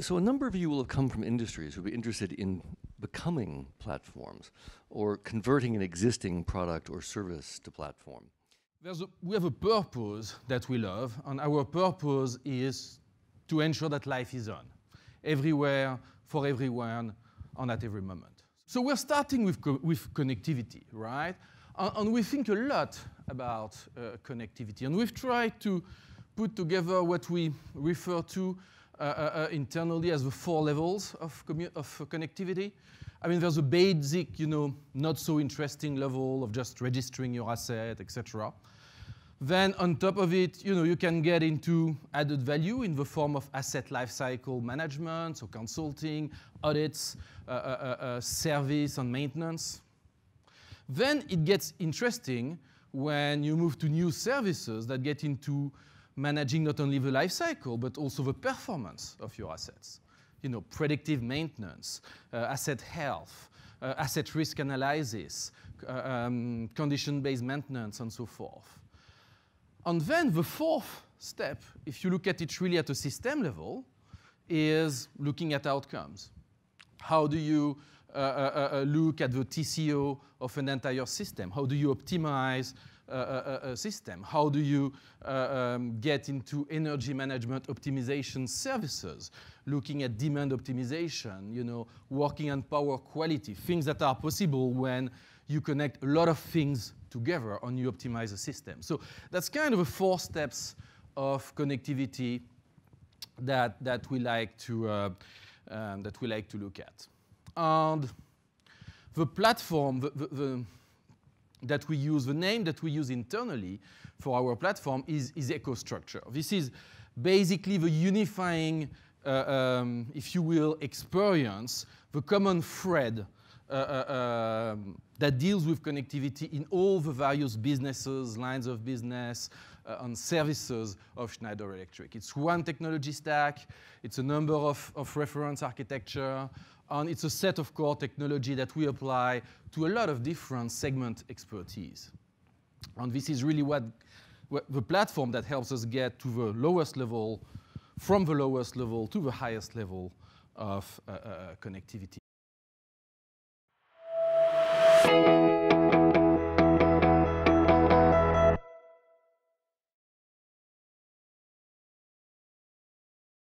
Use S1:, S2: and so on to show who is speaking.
S1: so a number of you will have come from industries who would be interested in becoming platforms or converting an existing product or service to platform.
S2: A, we have a purpose that we love, and our purpose is to ensure that life is on, everywhere, for everyone, and at every moment. So we're starting with, co with connectivity, right? And, and, we think a lot about uh, connectivity, and we've tried to put together what we refer to uh, uh, uh, internally as the four levels of, of connectivity. I mean, there's a basic, you know, not so interesting level of just registering your asset, etc. Then on top of it, you know, you can get into added value in the form of asset lifecycle management, so consulting, audits, uh, uh, uh, service and maintenance. Then it gets interesting when you move to new services that get into managing not only the life cycle, but also the performance of your assets. You know, predictive maintenance, uh, asset health, uh, asset risk analysis, uh, um, condition-based maintenance, and so forth. And then the fourth step, if you look at it really at a system level, is looking at outcomes. How do you uh, uh, uh, uh look at the TCO of an entire system? How do you optimize uh, uh, uh, system? How do you um, get into energy management optimization services, looking at demand optimization, you know, working on power quality, things that are possible when you connect a lot of things together and you optimize a system. So that's kind of a four steps of connectivity that, that, we, like to, uh, um, that we like to look at. And the platform, the, the that we use, the name that we use internally for our platform is, is EcoStructure. This is basically the unifying, uh, um, if you will, experience, the common thread uh, uh um, that deals with connectivity in all the various businesses, lines of business, uh, and services of Schneider Electric. It's one technology stack, it's a number of, of reference architecture, and it's a set of core technology that we apply to a lot of different segment expertise. And this is really what, what, the platform that helps us get to the lowest level, from the lowest level to the highest level of uh, uh, connectivity.